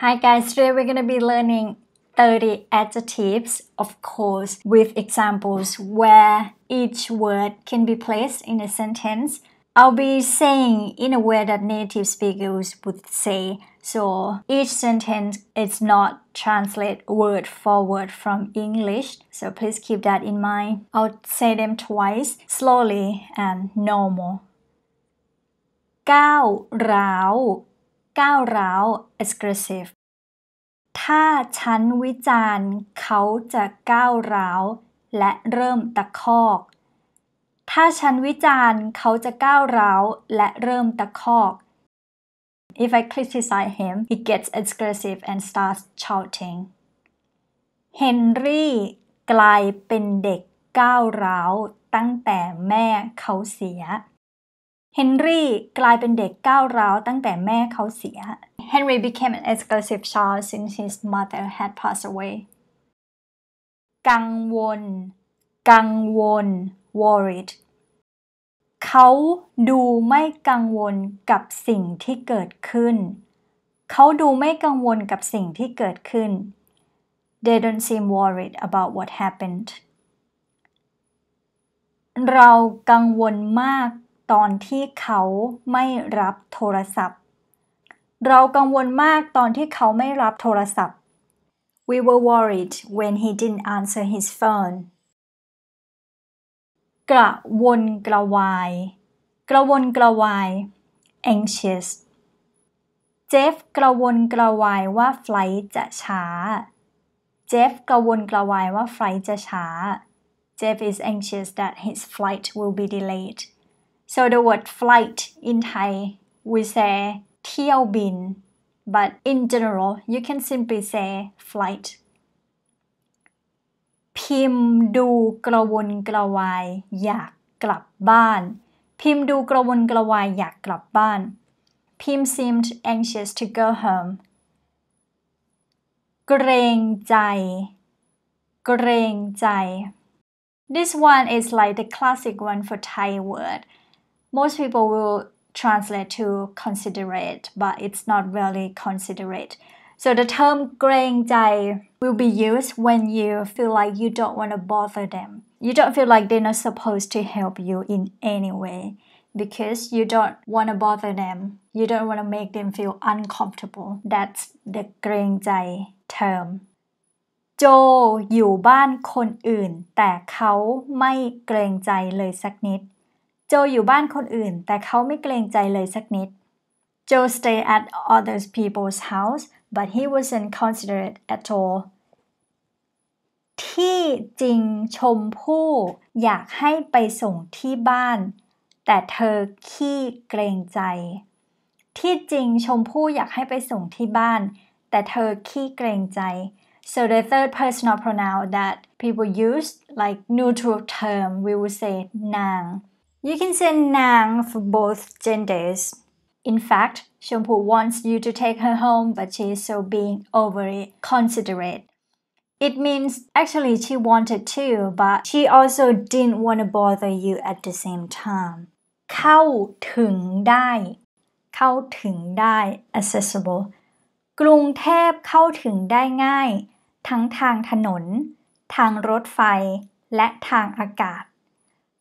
Hi guys, today we're going to be learning 30 adjectives, of course, with examples where each word can be placed in a sentence. I'll be saying in a way that native speakers would say, so each sentence is not translate word for word from English, so please keep that in mind. I'll say them twice, slowly and normal. ก้าวร้าวก้าวร้าว aggressive ถ้าฉันวิจารณ์เขาจะก้าวร้าว และเริ่มตะคอกถ้าฉันวิจารณ์เขาจะก้าวร้าว และเริ่มตะคอก If I criticize him he gets aggressive and starts shouting เฮนรี่กลายเป็นเด็กก้าวร้าว ตั้งแต่แม่เขาเสียเฮนรี่กลายเป็นเด็กก้าวร้าว ตั้งแต่แม่เขาเสีย Henry became an exclusive child since his mother had passed away กังวล กังวล worried เขาดูไม่กังวล กับสิ่งที่เกิดขึ้น เขาดูไม่กังวล กับสิ่งที่เกิดขึ้น They don't seem worried about what happened เรากังวลมากตอนที่เขาไม่รับโทรศัพท์ เรากังวลมากตอนที่เขาไม่รับโทรศัพท์ We were worried when he didn't answer his phone กระวนกระวาย กระวนกระวาย anxious เจฟกระวนกระวายว่าไฟล์จะช้า เจฟกระวนกระวายว่าไฟล์จะช้า Jeff is anxious that his flight will be delayed so the word flight in Thai we say เที่ยวบิน but in general you can simply say flight พิมพ์ดูกระวนกระวาย อยากกลับบ้าน พิมพ์ดูกระวนกระวาย อยากกลับบ้านพิมพ์ seemed anxious to go home เกรงใจ เกรงใจ This one is like the classic one for Thai word most people will translate to considerate, but it's not really considerate. So the term เกรงใจ will be used when you feel like you don't want to bother them. You don't feel like they're not supposed to help you in any way because you don't want to bother them. You don't want to make them feel uncomfortable. That's the เกรงใจ term. โจอยู่บ้านคนอื่นแต่เขาไม่เกรงใจเลยสักนิด.จอยู่บ้านคนอื่นแต่เขาไม่เกรงใจเลยสักนิด Joe stayed at other people's house but he wasn't considerate at all ที่จริงชมพู่อยากให้ไปส่งที่บ้าน แต่เธอขี้เกรงใจ ที่จริงชมพู่อยากให้ไปส่งที่บ้าน แต่เธอขี้เกรงใจ so the third personal pronoun that people use like neutral term we w i l l say นาง You can say Nang for both genders. In fact, Pu wants you to take her home, but she is so being overly considerate. It means actually she wanted to, but she also didn't want to bother you at the same time. dai. accessible กรุงเทพเข้าถึงได้ง่าย Let tang และทางอากาศ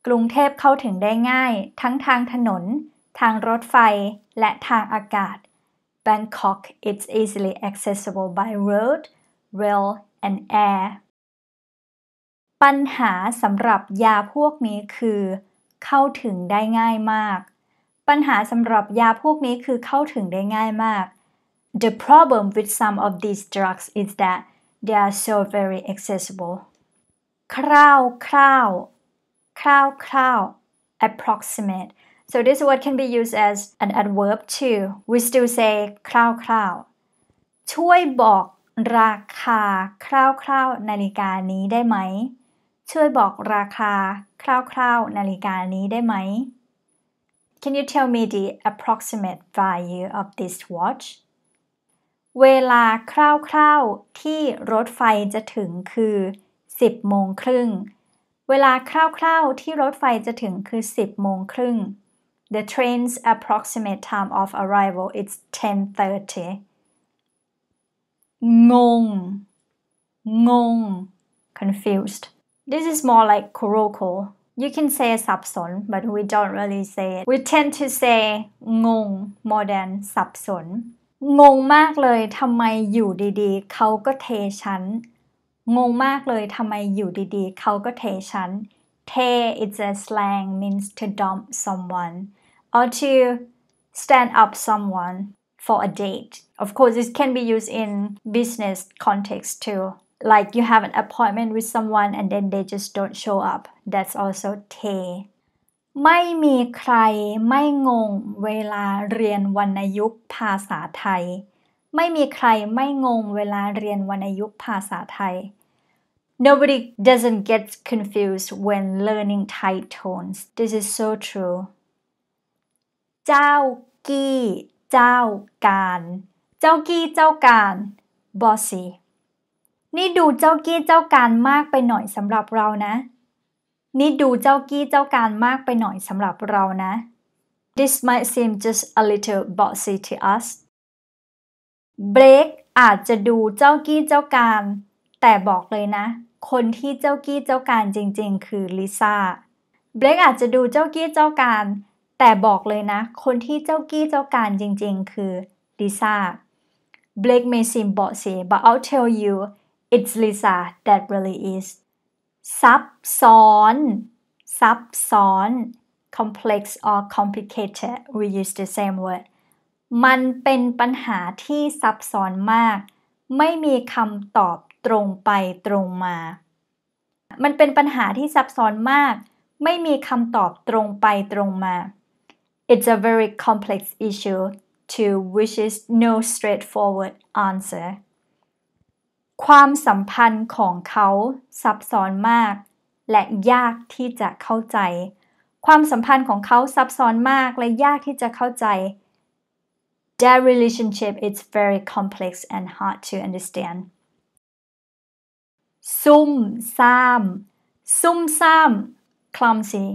กรุงเทพเข้าถึงได้ง่ายทั้งทางถนน ทางรถไฟและทางอากาศ Bangkok is easily accessible by road, rail and air ปัญหาสำหรับยาพวกนี้คือเข้าถึงได้ง่ายมาก ปัญหาสำหรับยาพวกนี้คือเข้าถึงได้ง่ายมาก The problem with some of these drugs is that they are so very accessible คร่าว คร่าวคร่าว approximate so this word can be used as an adverb too we still say คร่าวๆช่วยบอกราคา คร่าวๆนาฬิกานี้ได้ไหม ช่วยบอกราคา คร่าวๆ นาฬิกานี้ได้ไหม Can you tell me the approximate value of this watch เวลา คร่าวๆ ที่รถไฟจะถึงคือ 10โมงครึ่งเวลาคร่าว ๆที่รถไฟจะถึงคือ 10 โมงครึ่ง The train's approximate time of arrival is 10:30 งง งง confused This is more like kuroko You can say สับสน but we don't really say it We tend to say งง more than สับสนงงมากเลยทำไมอยู่ดีๆเขาก็เทฉันงงมากเลยทำไมอยู่ดีๆ เขาก็เทฉัน เท it's a slang means to dump someone or to stand up someone for a date of course t h i s can be used in business context too like you have an appointment with someone and then they just don't show up that's also เท ไม่มีใครไม่งงเวลาเรียนวรรณยุกต์ภาษาไทยไม่มีใครไม่งงเวลาเรียนวรรณยุกต์ภาษาไทย Nobody doesn't get confused when learning Thai tones. This is so true. เจ้ากี้ เจ้าการ เจ้ากี้ เจ้าการบอสีนี่ดูเจ้ากี้เจ้าการมากไปหน่อยสำหรับเรานะ นี่ดูเจ้ากี้เจ้าการมากไปหน่อยสำหรับเรานะ This might seem just a little bossy to us เบรกอาจจะดูเจ้ากี้เจ้าการ แต่บอกเลยนะ คนที่เจ้ากี้เจ้าการจริงๆคือลิซ่าเบรกอาจจะดูเจ้ากี้เจ้าการแต่บอกเลยนะคนที่เจ้ากี้เจ้าการจริงๆคือลิซ่าเบรกไม่สิบบอกส s s but I'll tell you it's Lisa that really is ซับซ้อนซับซ้อน complex or complicated we use the same word มันเป็นปัญหาที่ซับซ้อนมาก ไม่มีคำตอบตรงไปตรงมา มันเป็นปัญหาที่ซับซ้อนมาก ไม่มีคำตอบตรงไปตรงมา It's a very complex issue to which is no straightforward answer ความสัมพันธ์ของเขาซับซ้อนมาก และยากที่จะเข้าใจ ความสัมพันธ์ของเขาซับซ้อนมากและยากที่จะเข้าใจ Their relationship is very complex and hard to understand. Sum sam. Sum sam. Clumsy.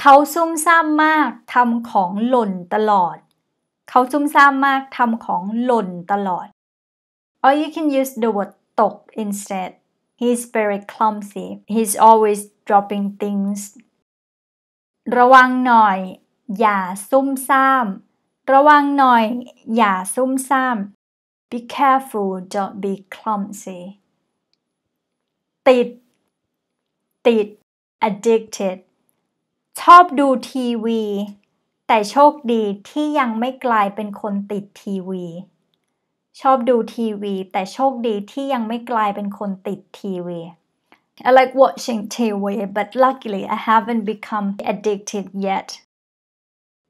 เขาซุ่มซ่ามมากทำของหล่นตลอด เขาซุ่มซ่ามมากทำของหล่นตลอด or you can use the word ตก instead he's very clumsy he's always dropping things ระวังหน่อย อย่าซุ่มซ่ามระวังหน่อยอย่าซุ่มซ่าม be careful don't be clumsy ติดติด addicted ชอบดูทีวี แต่โชคดีที่ยังไม่กลายเป็นคนติดทีวี ชอบดูทีวี แต่โชคดีที่ยังไม่กลายเป็นคนติดทีวี I like watching TV but luckily I haven't become addicted yet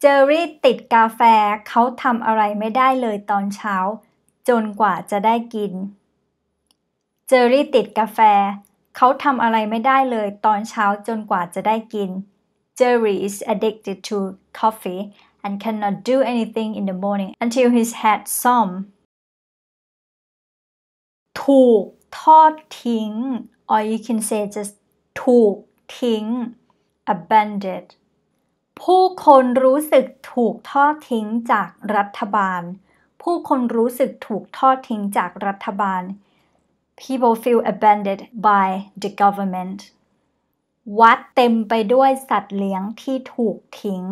เจอรี่ติดกาแฟเขาทำอะไรไม่ได้เลยตอนเช้าจนกว่าจะได้กินเจอรี่ติดกาแฟเขาทำอะไรไม่ได้เลยตอนเช้าจนกว่าจะได้กิน Jerry is addicted to coffee and cannot do anything in the morning until he's had some ถูกทอดทิ้ง or you can say just ถูก ทิ้ง abandoned ผู้คนรู้สึกถูกทอดทิ้งจากรัฐบาล ผู้คนรู้สึกถูกทอดทิ้งจากรัฐบาล people feel abandoned by the government วัดเต็มไปด้วยสัตว์เลี้ยงที่ถูกทิ้ง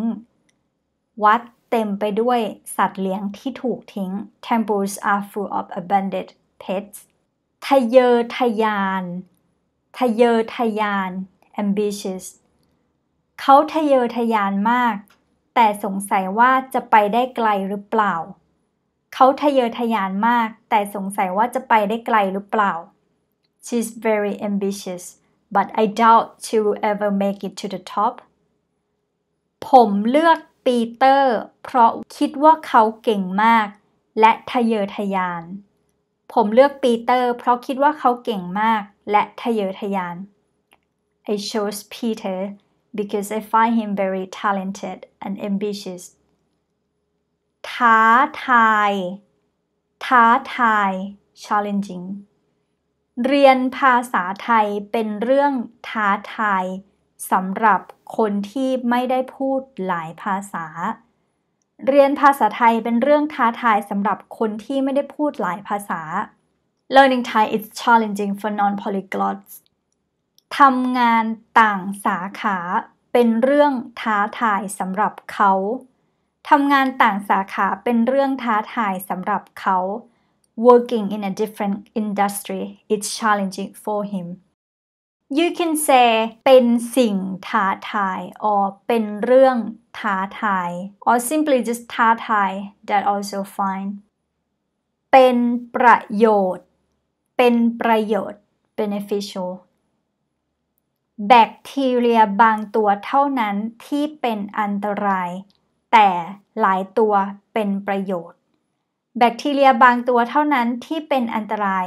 วัดเต็มไปด้วยสัตว์เลี้ยงที่ถูกทิ้ง temples are full of abandoned pets ทะเยอทะยาน ทะเยอทะยาน ambitious เขาทะเยอทะยานมาก แต่สงสัยว่าจะไปได้ไกลหรือเปล่า เขาทะเยอทะยานมากแต่สงสัยว่าจะไปได้ไกลหรือเปล่า She's very ambitious but I doubt she will ever make it to the top ผมเลือกปีเตอร์ เพราะคิดว่าเขาเก่งมาก และทะเยอทะยาน ผมเลือกปีเตอร์เพราะคิดว่าเขาเก่งมาก และทะเยอทะยาน I chose Peter because I find him very talented and ambitious ท้าทายท้าทาย challenging เรียนภาษาไทยเป็นเรื่องท้าทายสำหรับคนที่ไม่ได้พูดหลายภาษา เรียนภาษาไทยเป็นเรื่องท้าทายสำหรับคนที่ไม่ได้พูดหลายภาษา Learning Thai is challenging for non-polyglots ทำงานต่างสาขาเป็นเรื่องท้าทายสำหรับเขา ทำงานต่างสาขาเป็นเรื่องท้าทายสำหรับเขา Working in a different industry it's challenging for him You can say เป็นสิ่งท้าทาย or เป็นเรื่องท้าทาย or simply just ท้าทาย that also fine เป็นประโยชน์ เป็นประโยชน์ beneficial แบคทีเรียบางตัวเท่านั้นที่เป็นอันตราย แต่หลายตัวเป็นประโยชน์ แบคทีเรียบางตัวเท่านั้นที่เป็นอันตราย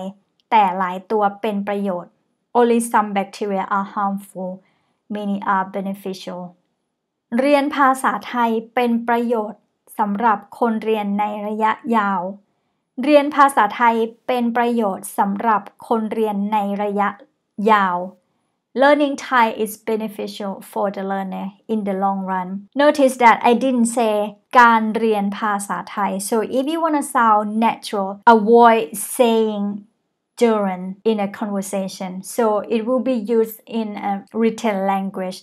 แต่หลายตัวเป็นประโยชน์ Only some bacteria are harmful many are beneficial เรียนภาษาไทยเป็นประโยชน์ สำหรับคนเรียนในระยะยาว เรียนภาษาไทยเป็นประโยชน์ สำหรับคนเรียนในระยะยาว Learning Thai is beneficial for the learner in the long run. Notice that I didn't say การเรียนภาษาไทย so if you want to sound natural avoid saying during in a conversation so it will be used in a written language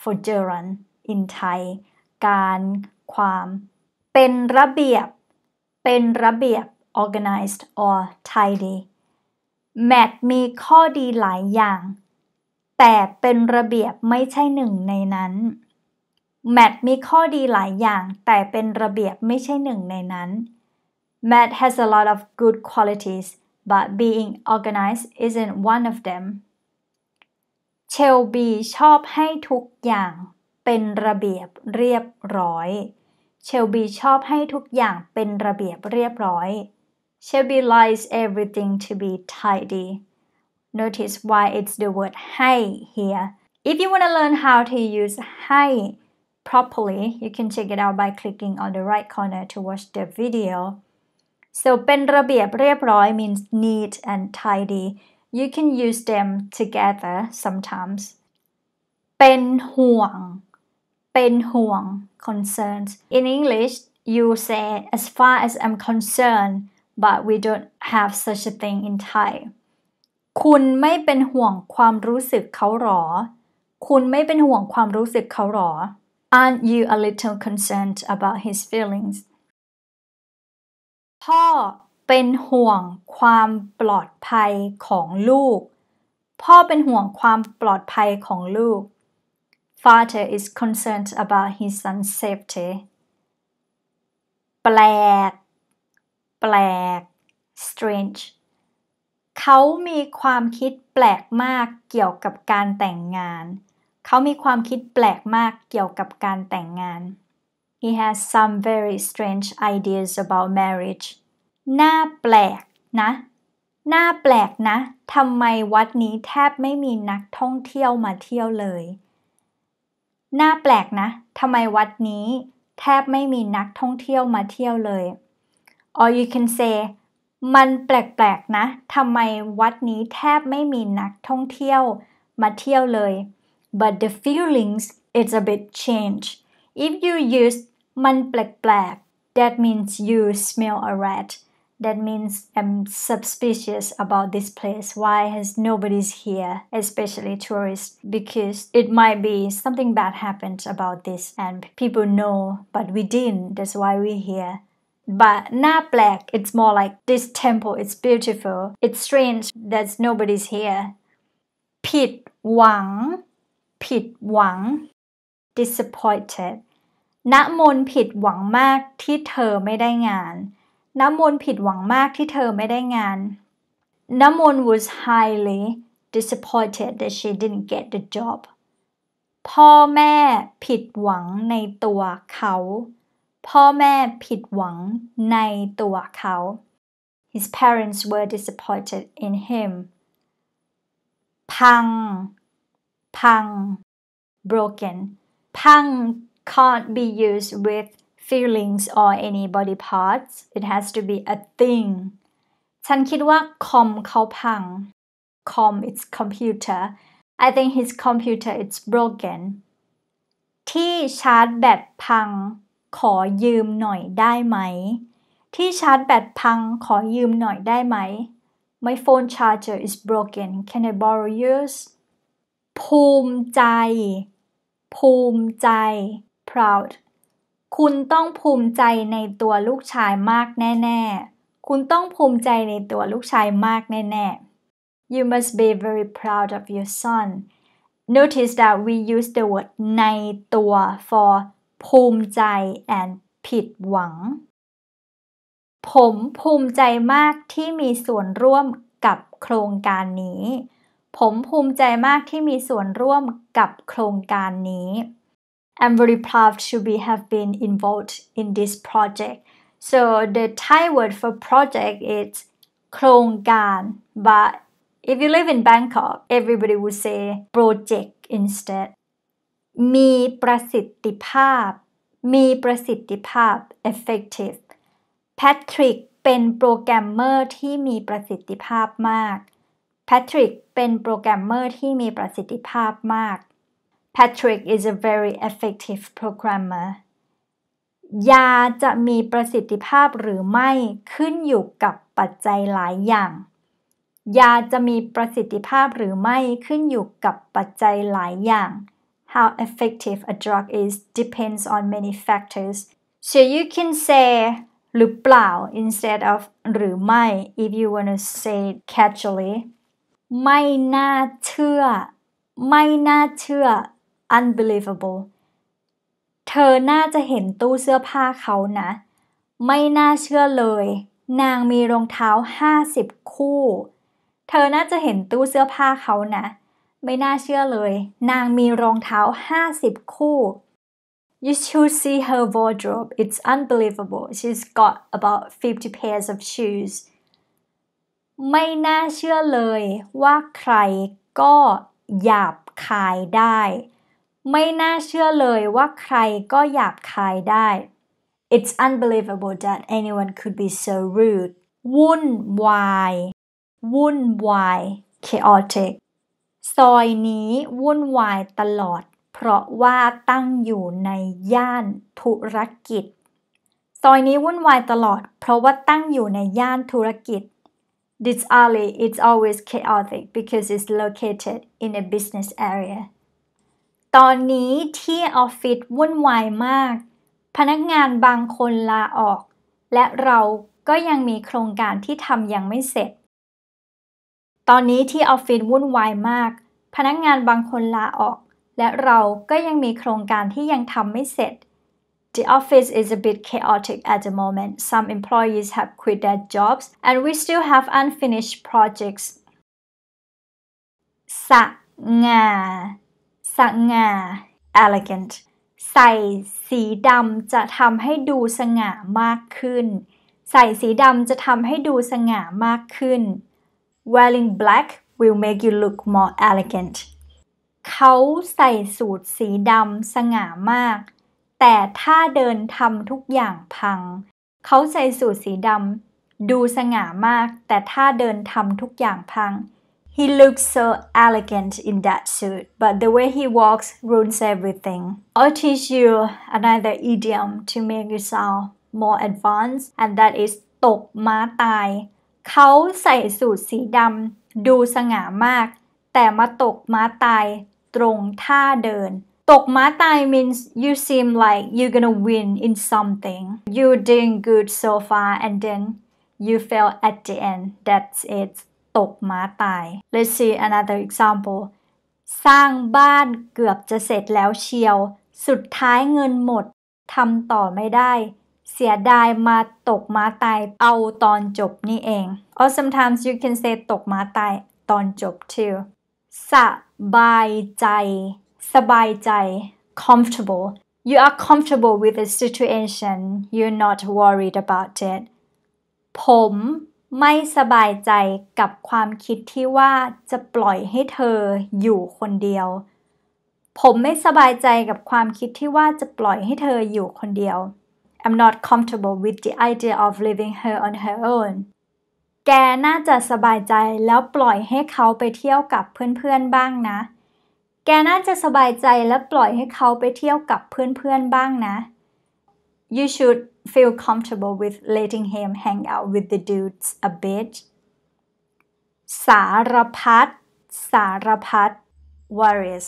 for during in Thai การความเป็นระเบียบ เป็นระเบียบ organized or tidy มีข้อดีหลายอย่าง.แต่เป็นระเบียบไม่ใช่หนึ่งในนั้นแมทมีข้อดีหลายอย่างแต่เป็นระเบียบไม่ใช่หนึ่งในนั้น Math has a lot of good qualities but being organized isn't one of them เชลบีชอบให้ทุกอย่างเป็นระเบียบเรียบร้อยเชลบีชอบให้ทุกอย่างเป็นระเบียบเรียบร้อย Shelby likes everything to be tidy Notice why it's the word hay here. If you want to learn how to use hay properly, you can check it out by clicking on the right corner to watch the video. So เป็นระเบียบเรียบร้อย means neat and tidy. You can use them together sometimes. เป็นห่วง เป็นห่วง concerns. In English, you say as far as I'm concerned, but we don't have such a thing in Thai. คุณไม่เป็นห่วงความรู้สึกเขาหรอ คุณไม่เป็นห่วงความรู้สึกเขาหรอ Aren't you a little concerned about his feelings พ่อเป็นห่วงความปลอดภัยของลูก พ่อเป็นห่วงความปลอดภัยของลูก Father is concerned about his son's safety แปลก แปลก strange ขามีความคิดแปลกมากเกี่ยวกับการแต่งงาน เขามีความคิดแปลกมากเกี่ยวกับการแต่งงาน He has some very strange ideas about marriage หน้าแปลกนะ หน้าแปลกนะทำไมวัดนี้แทบไม่มีนักท่องเที่ยวมาเที่ยวเลยหน้าแปลกนะทำไมวัดนี้ แทบไม่มีนักท่องเที่ยวมาเที่ยวเลย or you can say มันแปลกๆนะทำไม วัดนี้ แทบ ไม่มี นัก ท่องเที่ยว มาเที่ยวเลย but the feelings it's a bit change if you use มันแปลกๆ that means you smell a rat that means I'm suspicious about this place why has nobody's here especially tourists because it might be something bad happened about this and people know but we didn't that's why we're here but not black it's more like this temple is beautiful it's strange that nobody's here ผิดหวัง ผิดหวัง disappointed ณมนผิดหวังมากที่เธอไม่ได้งานณมนผิดหวังมากที่เธอไม่ได้งานณมน was highly disappointed that she didn't get the job พ่อแม่ผิดหวังในตัวเขาพ่อแม่ผิดหวังในตัวเขา his parents were disappointed in him พัง พัง broken พัง can't be used with feelings or any body parts it has to be a thing ฉันคิดว่าคอมเขาพัง com it's computer I think his computer is t broken ที่ชาร์จแบตพังขอยืมหน่อยได้ไหม ที่ชาร์จแบตพังขอยืมหน่อยได้ไหม My phone charger is broken can I borrow yours ภูมิใจ ภูมิใจ proud คุณต้องภูมิใจในตัวลูกชายมากแน่ๆ คุณต้องภูมิใจในตัวลูกชายมากแน่ๆ You must be very proud of your son Notice that we use the word ในตัว for ภูมิใจ and ผิดหวัง ผมภูมิใจมากที่มีส่วนร่วมกับโครงการนี้ ผมภูมิใจมากที่มีส่วนร่วมกับโครงการนี้ I'm very proud to be have been involved in this project so the Thai word for project is โครงการ but if you live in Bangkok everybody would say project instead มีประสิทธิภาพ มีประสิทธิภาพ effective Patrick เป็นโปรแกรมเมอร์ที่มีประสิทธิภาพมาก Patrick เป็นโปรแกรมเมอร์ที่มีประสิทธิภาพมาก Patrick is a very effective programmer ยาจะมีประสิทธิภาพหรือไม่ขึ้นอยู่กับปัจจัยหลายอย่าง ยาจะมีประสิทธิภาพหรือไม่ขึ้นอยู่กับปัจจัยหลายอย่าง how effective a drug is depends on many factors. So you can say หรือเปล่า instead of หรือไม่ if you want to say it casually ไม่น่าเชื่อ ไม่น่าเชื่อ unbelievable เธอน่าจะเห็นตู้เสื้อผ้าเขานะ ไม่น่าเชื่อเลย นางมีรองเท้า 50 คู่ เธอน่าจะเห็นตู้เสื้อผ้าเขานะไม่น่าเชื่อเลย นางมีรองเท้า50 คู่ You should see her wardrobe. It's unbelievable. She's got about 50 pairs of shoes. ไม่น่าเชื่อเลยว่าใครก็หยาบคายได้ ไม่น่าเชื่อเลยว่าใครก็หยาบคายได้ It's unbelievable that anyone could be so rude. วุ่นวาย วุ่นวาย chaotic ซอยนี้วุ่นวายตลอด เพราะว่าตั้งอยู่ในย่านธุรกิจ ซอยนี้วุ่นวายตลอด เพราะว่าตั้งอยู่ในย่านธุรกิจ This alley is always chaotic because it's located in a business area ตอนนี้ที่ออฟฟิศวุ่นวายมาก พนักงานบางคนลาออก และเราก็ยังมีโครงการที่ทำยังไม่เสร็จตอนนี้ที่ออฟฟิศวุ่นวายมาก พนักงงานบางคนลาออก และเราก็ยังมีโครงการที่ยังทำไม่เสร็จ The office is a bit chaotic at the moment. Some employees have quit their jobs and we still have unfinished projects. สะงาสะงา elegant ใส่สีดำจะทำให้ดูสง่ามากขึ้น ใส่สีดำจะทำให้ดูสง่ามากขึ้น Wearing black will make you look more elegant เขาใส่สูทสีดำสง่ามากแต่ถ้าเดินทำทุกอย่างพังเขาใส่สูทสีดำดูสง่ามากแต่ถ้าเดินทำทุกอย่างพัง He looks so elegant in that suit, but the way he walks ruins everything. I'll teach you another idiom to make you sound more advanced, and that is ตกม้าตายเขาใส่สูทสีดำดูสง่ามาก แต่มาตกม้าตายตรงท่าเดิน ตกม้าตาย means you seem like you're gonna win in something you doing good so far and then you fail at the end that's it ตกม้าตาย let's see another example สร้างบ้านเกือบจะเสร็จแล้วเชียว สุดท้ายเงินหมดทำต่อไม่ได้เสียดายมาตกม้าตายเอาตอนจบนี่เอง or sometimes you can say ตกม้าตายตอนจบ too สบายใจ สบายใจ comfortable you are comfortable with the situation you're not worried about it ผมไม่สบายใจกับความคิดที่ว่าจะปล่อยให้เธออยู่คนเดียว ผมไม่สบายใจกับความคิดที่ว่าจะปล่อยให้เธออยู่คนเดียว I'm not comfortable with the idea of leaving her on her own แกน่าจะสบายใจแล้วปล่อยให้เขาไปเที่ยวกับเพื่อนๆบ้างนะ แกน่าจะสบายใจแล้วปล่อยให้เขาไปเที่ยวกับเพื่อนๆบ้างนะ You should feel comfortable with letting him hang out with the dudes a bit สารพัดสารพัด worries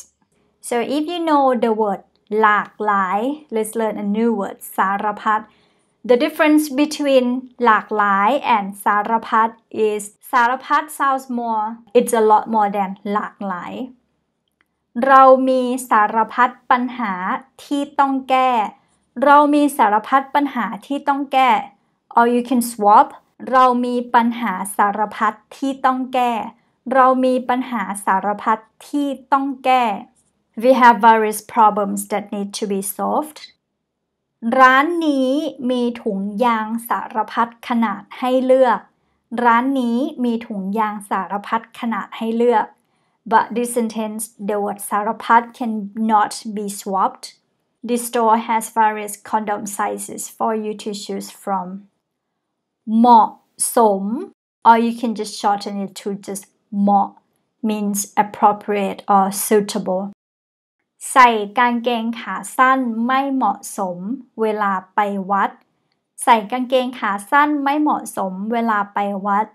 so if you know the word หลากหลาย let's learn a new word สารพัด The difference between หลากหลาย and สารพัด is สารพัด sounds more it's a lot more than หลากหลายเรามีสารพัดปัญหาที่ต้องแก้ เรามีสารพัดปัญหาที่ต้องแก้ or you can swap เรามีปัญหาสารพัดที่ต้องแก้ เรามีปัญหาสารพัดที่ต้องแก้ we have various problems that need to be solved ร้านนี้มีถุงยางสารพัดขนาดให้เลือก ร้านนี้มีถุงยางสารพัดขนาดให้เลือก but this sentence the word สารพัด can not be swapped the store has various condom sizes for you to choose from เหมาะสม or you can just shorten it to just เหมาะ means appropriate or suitable ใส่กางเกงขาสั้นไม่เหมาะสมเวลาไปวัด ใส่กางเกงขาสั้นไม่เหมาะสมเวลาไปวัด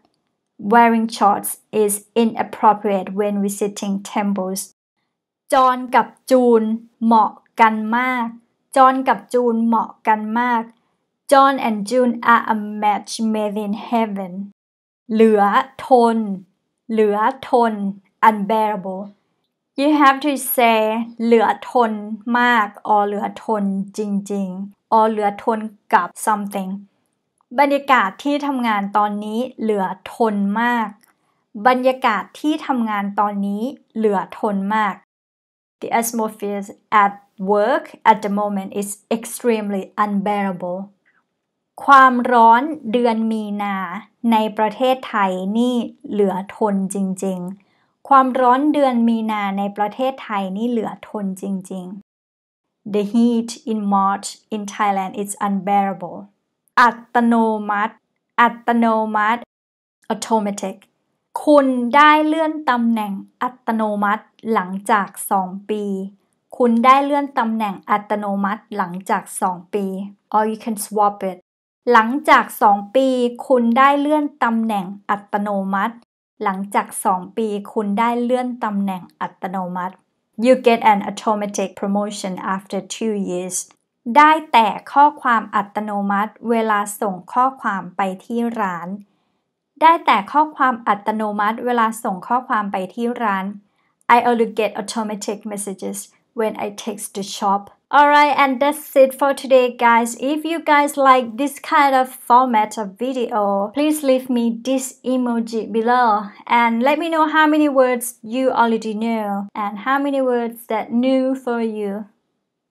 Wearing shorts is inappropriate when visiting temples จอนกับจูนเหมาะกันมาก จอนกับจูนเหมาะกันมาก John and June are a match made in heaven เหลือทน เหลือทน unbearable you have to say เหลือทนมาก or เหลือทนจริงๆ or เหลือทนกับ something บรรยากาศที่ทำงานตอนนี้เหลือทนมาก บรรยากาศที่ทำงานตอนนี้เหลือทนมาก The atmosphere at work at the moment is extremely unbearable ความร้อนเดือนมีนาในประเทศไทยนี่เหลือทนจริง ๆความร้อนเดือนมีนาในประเทศไทยนี่เหลือทนจริงๆ The heat in March in Thailand is unbearable อัตโนมัติ อัตโนมัติ automatic คุณได้เลื่อนตำแหน่งอัตโนมัติหลังจาก 2 ปี คุณได้เลื่อนตำแหน่งอัตโนมัติหลังจาก 2 ปี or you can swap it หลังจาก 2 ปีคุณได้เลื่อนตำแหน่งอัตโนมัติหลังจาก 2 ปีคุณได้เลื่อนตำแหน่งอัตโนมัติ you get an automatic promotion after two years ได้แต่ข้อความอัตโนมัติเวลาส่งข้อความไปที่ร้าน ได้แต่ข้อความอัตโนมัติเวลาส่งข้อความไปที่ร้าน I only get automatic messages when I text the shop Alright, and that's it for today guys. If you guys like this kind of format of video, please leave me this emoji below and let me know how many words you already know and how many words that new for you.